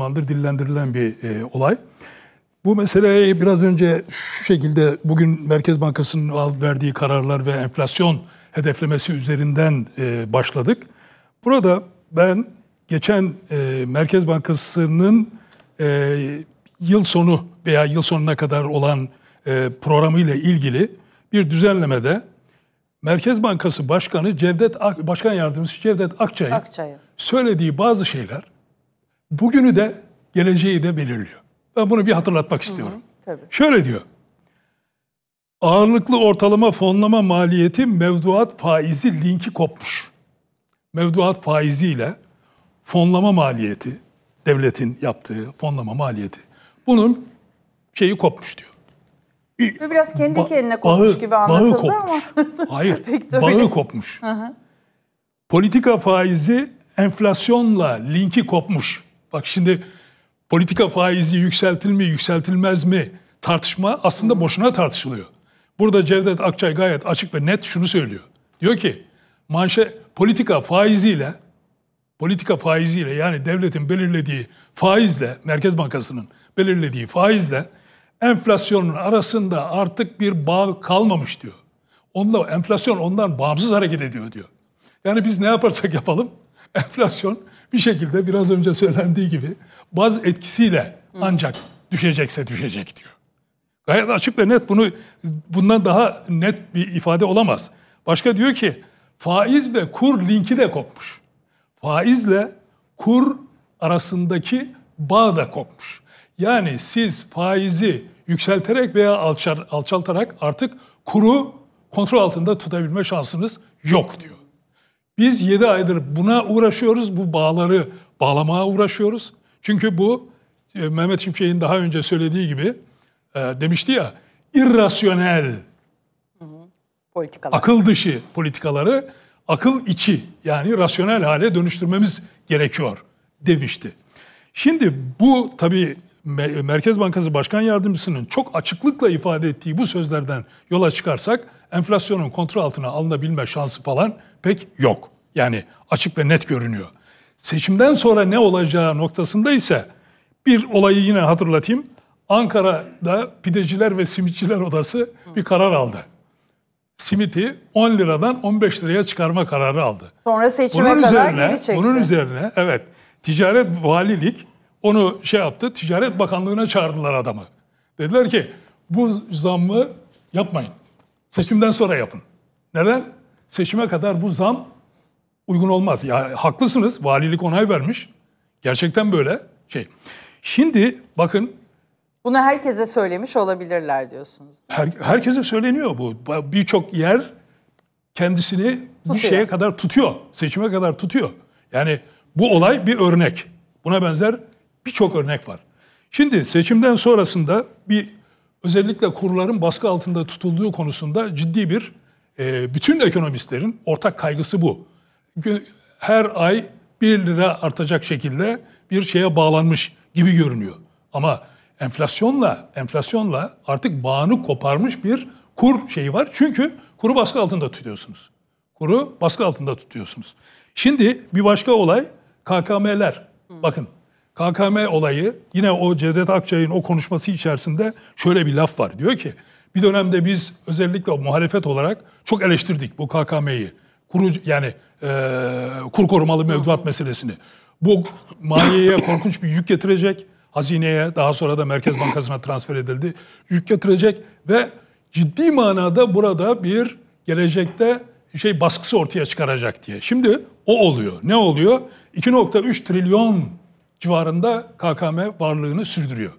zamandır dillendirilen bir e, olay. Bu meseleyi biraz önce şu şekilde bugün Merkez Bankası'nın verdiği kararlar ve enflasyon hedeflemesi üzerinden e, başladık. Burada ben geçen e, Merkez Bankası'nın e, yıl sonu veya yıl sonuna kadar olan e, ile ilgili bir düzenlemede Merkez Bankası Başkanı Cevdet Ak Başkan Yardımcısı Cevdet Akçay'ın Akçay. söylediği bazı şeyler bugünü de geleceği de belirliyor. Ben bunu bir hatırlatmak istiyorum. Hı hı, tabii. Şöyle diyor. Ağırlıklı ortalama fonlama maliyeti mevduat faizi linki kopmuş. Mevduat faiziyle fonlama maliyeti, devletin yaptığı fonlama maliyeti. Bunun şeyi kopmuş diyor. Ve biraz kendi ba- kendine kopmuş bağı, gibi anlatıldı bağı kopmuş. ama. Hayır, Pek bağı kopmuş. Hı hı. Politika faizi enflasyonla linki kopmuş. Bak şimdi politika faizi yükseltilme yükseltilmez mi tartışma aslında boşuna tartışılıyor. Burada Cevdet Akçay gayet açık ve net şunu söylüyor. Diyor ki manşe politika faiziyle politika faiziyle yani devletin belirlediği faizle Merkez Bankası'nın belirlediği faizle enflasyonun arasında artık bir bağ kalmamış diyor. Onda enflasyon ondan bağımsız hareket ediyor diyor. Yani biz ne yaparsak yapalım enflasyon bir şekilde biraz önce söylendiği gibi baz etkisiyle ancak düşecekse düşecek diyor. Gayet açık ve net bunu bundan daha net bir ifade olamaz. Başka diyor ki faiz ve kur linki de kopmuş. Faizle kur arasındaki bağ da kopmuş. Yani siz faizi yükselterek veya alçar, alçaltarak artık kuru kontrol altında tutabilme şansınız yok diyor. Biz 7 aydır buna uğraşıyoruz, bu bağları bağlamaya uğraşıyoruz. Çünkü bu e, Mehmet Şimşek'in daha önce söylediği gibi e, demişti ya irrasyonel politikalar. akıl dışı politikaları akıl içi yani rasyonel hale dönüştürmemiz gerekiyor demişti. Şimdi bu tabii Merkez Bankası Başkan Yardımcısının çok açıklıkla ifade ettiği bu sözlerden yola çıkarsak enflasyonun kontrol altına alınabilme şansı falan pek yok. Yani açık ve net görünüyor. Seçimden sonra ne olacağı noktasında ise bir olayı yine hatırlatayım. Ankara'da Pideciler ve Simitçiler Odası bir karar aldı. Simiti 10 liradan 15 liraya çıkarma kararı aldı. Sonra seçime bunun kadar üzerine, geri çekti. Bunun üzerine evet ticaret valilik onu şey yaptı ticaret bakanlığına çağırdılar adamı. Dediler ki bu zammı yapmayın. Seçimden sonra yapın. Neden? Seçime kadar bu zam uygun olmaz. Ya haklısınız. Valilik onay vermiş. Gerçekten böyle şey. Şimdi bakın bunu herkese söylemiş olabilirler diyorsunuz. Her, herkese söyleniyor bu. Birçok yer kendisini tutuyor. bu şeye kadar tutuyor. Seçime kadar tutuyor. Yani bu olay bir örnek. Buna benzer birçok örnek var. Şimdi seçimden sonrasında bir özellikle kurların baskı altında tutulduğu konusunda ciddi bir e, bütün ekonomistlerin ortak kaygısı bu her ay 1 lira artacak şekilde bir şeye bağlanmış gibi görünüyor. Ama enflasyonla enflasyonla artık bağını koparmış bir kur şeyi var. Çünkü kuru baskı altında tutuyorsunuz. Kuru baskı altında tutuyorsunuz. Şimdi bir başka olay KKM'ler. Bakın KKM olayı yine o Cevdet Akçay'ın o konuşması içerisinde şöyle bir laf var. Diyor ki bir dönemde biz özellikle muhalefet olarak çok eleştirdik bu KKM'yi. Kuru yani e, kur korumalı mevduat meselesini. Bu maliyeye korkunç bir yük getirecek. Hazineye daha sonra da Merkez Bankası'na transfer edildi. Yük getirecek ve ciddi manada burada bir gelecekte şey baskısı ortaya çıkaracak diye. Şimdi o oluyor. Ne oluyor? 2.3 trilyon civarında KKM varlığını sürdürüyor.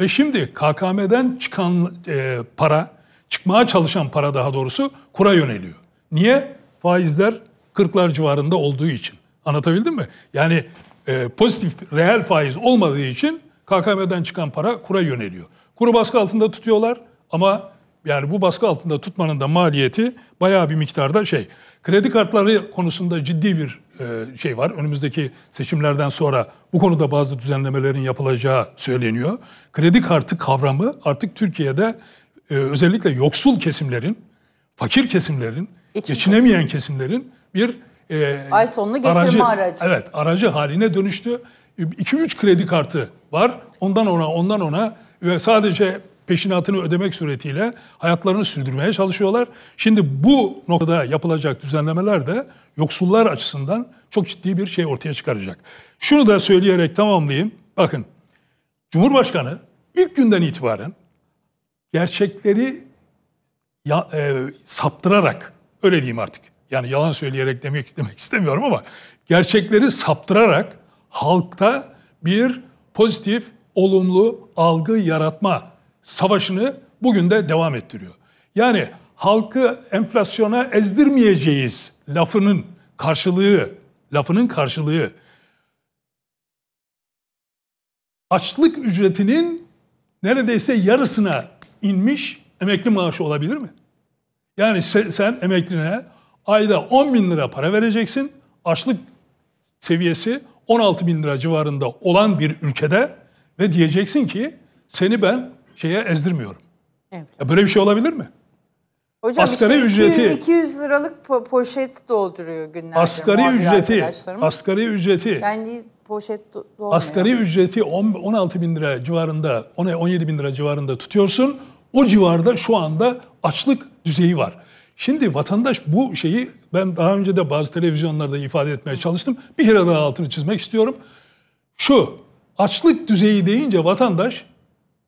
Ve şimdi KKM'den çıkan e, para, çıkmaya çalışan para daha doğrusu kura yöneliyor. Niye? faizler 40'lar civarında olduğu için. Anlatabildim mi? Yani e, pozitif reel faiz olmadığı için KKM'den çıkan para kura yöneliyor. Kuru baskı altında tutuyorlar ama yani bu baskı altında tutmanın da maliyeti bayağı bir miktarda şey. Kredi kartları konusunda ciddi bir e, şey var. Önümüzdeki seçimlerden sonra bu konuda bazı düzenlemelerin yapılacağı söyleniyor. Kredi kartı kavramı artık Türkiye'de e, özellikle yoksul kesimlerin, fakir kesimlerin için geçinemeyen kesimlerin bir e, ay sonunu getirme aracı, aracı. Evet, aracı haline dönüştü. 2-3 kredi kartı var. Ondan ona, ondan ona ve sadece peşinatını ödemek suretiyle hayatlarını sürdürmeye çalışıyorlar. Şimdi bu noktada yapılacak düzenlemeler de yoksullar açısından çok ciddi bir şey ortaya çıkaracak. Şunu da söyleyerek tamamlayayım. Bakın, Cumhurbaşkanı ilk günden itibaren gerçekleri ya, e, saptırarak Öyle diyeyim artık. Yani yalan söyleyerek demek, demek istemiyorum ama gerçekleri saptırarak halkta bir pozitif, olumlu algı yaratma savaşını bugün de devam ettiriyor. Yani halkı enflasyona ezdirmeyeceğiz lafının karşılığı, lafının karşılığı açlık ücretinin neredeyse yarısına inmiş emekli maaşı olabilir mi? Yani sen, sen emekline ayda 10 bin lira para vereceksin. Açlık seviyesi 16 bin lira civarında olan bir ülkede ve diyeceksin ki seni ben şeye ezdirmiyorum. Evet. Ya böyle bir şey olabilir mi? Hocam asgari işte ücreti 200, liralık po- poşet dolduruyor günlerde. Asgari ücreti, asgari ücreti. Yani poşet dolmuyor. Asgari ücreti 10, 16 bin lira civarında, 17 bin lira civarında tutuyorsun. O civarda şu anda açlık düzeyi var. Şimdi vatandaş bu şeyi ben daha önce de bazı televizyonlarda ifade etmeye çalıştım. Bir kere daha altını çizmek istiyorum. Şu açlık düzeyi deyince vatandaş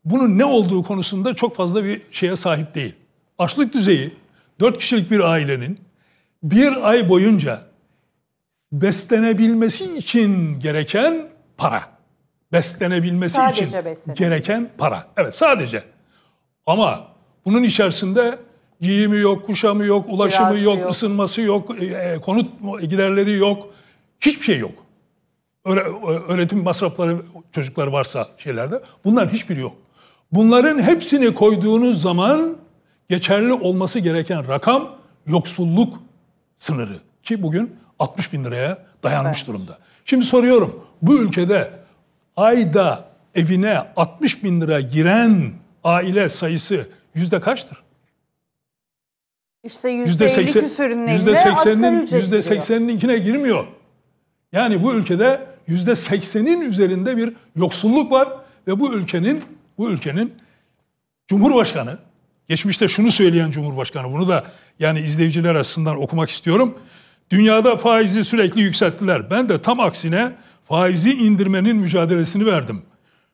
bunun ne olduğu konusunda çok fazla bir şeye sahip değil. Açlık düzeyi 4 kişilik bir ailenin bir ay boyunca beslenebilmesi için gereken para. Beslenebilmesi sadece için gereken para. Evet sadece. Ama bunun içerisinde Giyimi yok, kuşamı yok, ulaşımı yok, yok, ısınması yok, e, e, konut giderleri yok. Hiçbir şey yok. Öyle, öğretim masrafları çocuklar varsa şeylerde. bunlar hiçbiri yok. Bunların hepsini koyduğunuz zaman geçerli olması gereken rakam yoksulluk sınırı. Ki bugün 60 bin liraya dayanmış evet. durumda. Şimdi soruyorum bu ülkede ayda evine 60 bin lira giren aile sayısı yüzde kaçtır? İşte yüzde %50 yüzde seksenin yüzde ücret %80'ininkine girmiyor. Yani bu ülkede yüzde seksenin üzerinde bir yoksulluk var ve bu ülkenin bu ülkenin Cumhurbaşkanı geçmişte şunu söyleyen Cumhurbaşkanı bunu da yani izleyiciler açısından okumak istiyorum. Dünyada faizi sürekli yükselttiler. Ben de tam aksine faizi indirmenin mücadelesini verdim.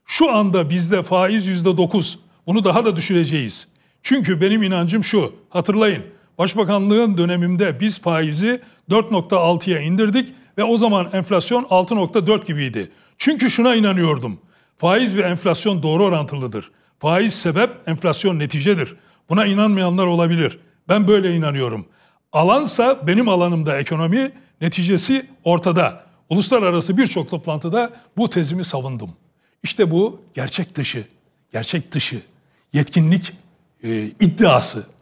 Şu anda bizde faiz yüzde dokuz. Bunu daha da düşüreceğiz. Çünkü benim inancım şu. Hatırlayın Başbakanlığın döneminde biz faizi 4.6'ya indirdik ve o zaman enflasyon 6.4 gibiydi. Çünkü şuna inanıyordum. Faiz ve enflasyon doğru orantılıdır. Faiz sebep, enflasyon neticedir. Buna inanmayanlar olabilir. Ben böyle inanıyorum. Alansa benim alanımda ekonomi, neticesi ortada. Uluslararası birçok toplantıda bu tezimi savundum. İşte bu gerçek dışı, gerçek dışı, yetkinlik e, iddiası.